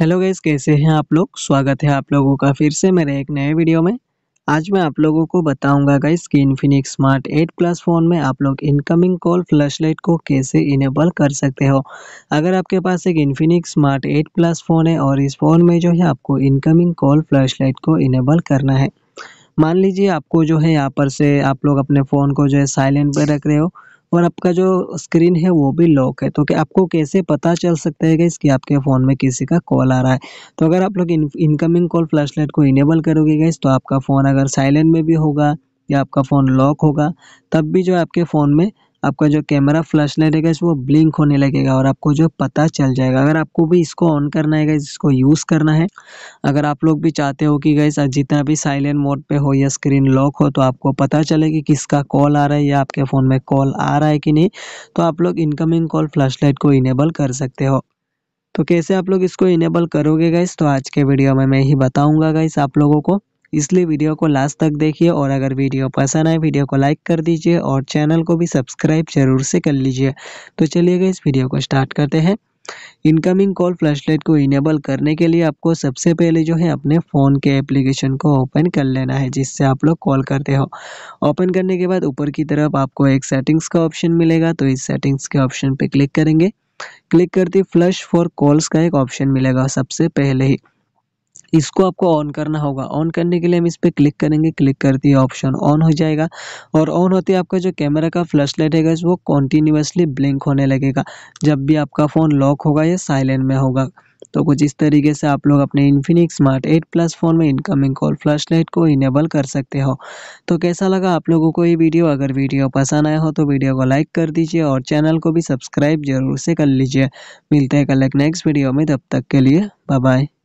hello guys कैसे हैं आप लोग स्वागत है आप लोगों का फिर से मेरे एक नए वीडियो में आज मैं आप लोगों को बताऊंगा गाइज़ कि इन्फिनिक्स स्मार्ट 8 प्लस फ़ोन में आप लोग इनकमिंग कॉल फ्लैशलाइट को कैसे इनेबल कर सकते हो अगर आपके पास एक इन्फिनिक्स स्मार्ट 8 प्लस फ़ोन है और इस फ़ोन में जो है आपको इनकमिंग कॉल लाइट को इनेबल करना है मान लीजिए आपको जो है यहाँ पर से आप लोग अपने फ़ोन को जो है साइलेंट पर रख रहे हो और आपका जो स्क्रीन है वो भी लॉक है तो कि आपको कैसे पता चल सकता है गैस कि आपके फ़ोन में किसी का कॉल आ रहा है तो अगर आप लोग इनकमिंग कॉल लाइट को इनेबल करोगे गैस तो आपका फ़ोन अगर साइलेंट में भी होगा या आपका फ़ोन लॉक होगा तब भी जो आपके फ़ोन में आपका जो कैमरा फ्लैश लाइट है वो ब्लिंक होने लगेगा और आपको जो पता चल जाएगा अगर आपको भी इसको ऑन करना है गैस इसको यूज़ करना है अगर आप लोग भी चाहते हो कि गैस जितना भी साइलेंट मोड पे हो या स्क्रीन लॉक हो तो आपको पता चले कि किसका कॉल आ रहा है या आपके फ़ोन में कॉल आ रहा है कि नहीं तो आप लोग इनकमिंग कॉल फ्लैश लाइट को इनेबल कर सकते हो तो कैसे आप लोग इसको इनेबल करोगे गाइस तो आज के वीडियो में मैं ही बताऊंगा गाइस आप लोगों को इसलिए वीडियो को लास्ट तक देखिए और अगर वीडियो पसंद आए वीडियो को लाइक कर दीजिए और चैनल को भी सब्सक्राइब जरूर से कर लीजिए तो चलिएगा इस वीडियो को स्टार्ट करते हैं इनकमिंग कॉल लाइट को इनेबल करने के लिए आपको सबसे पहले जो है अपने फ़ोन के एप्लीकेशन को ओपन कर लेना है जिससे आप लोग कॉल करते हो ओपन करने के बाद ऊपर की तरफ आपको एक सेटिंग्स का ऑप्शन मिलेगा तो इस सेटिंग्स के ऑप्शन पर क्लिक करेंगे क्लिक करते फ्लश फॉर कॉल्स का एक ऑप्शन मिलेगा सबसे पहले ही इसको आपको ऑन करना होगा ऑन करने के लिए हम इस पर क्लिक करेंगे क्लिक करती है ऑप्शन ऑन हो जाएगा और ऑन होते ही आपका जो कैमरा का फ्लैश लाइट है वो कॉन्टीन्यूसली ब्लिंक होने लगेगा जब भी आपका फ़ोन लॉक होगा या साइलेंट में होगा तो कुछ इस तरीके से आप लोग अपने इन्फिनिक स्मार्ट 8 प्लस फ़ोन में इनकमिंग कॉल फ्लैश लाइट को इनेबल कर सकते हो तो कैसा लगा आप लोगों को ये वीडियो अगर वीडियो पसंद आया हो तो वीडियो को लाइक कर दीजिए और चैनल को भी सब्सक्राइब जरूर से कर लीजिए मिलते हैं कल एक नेक्स्ट वीडियो में तब तक के लिए बाय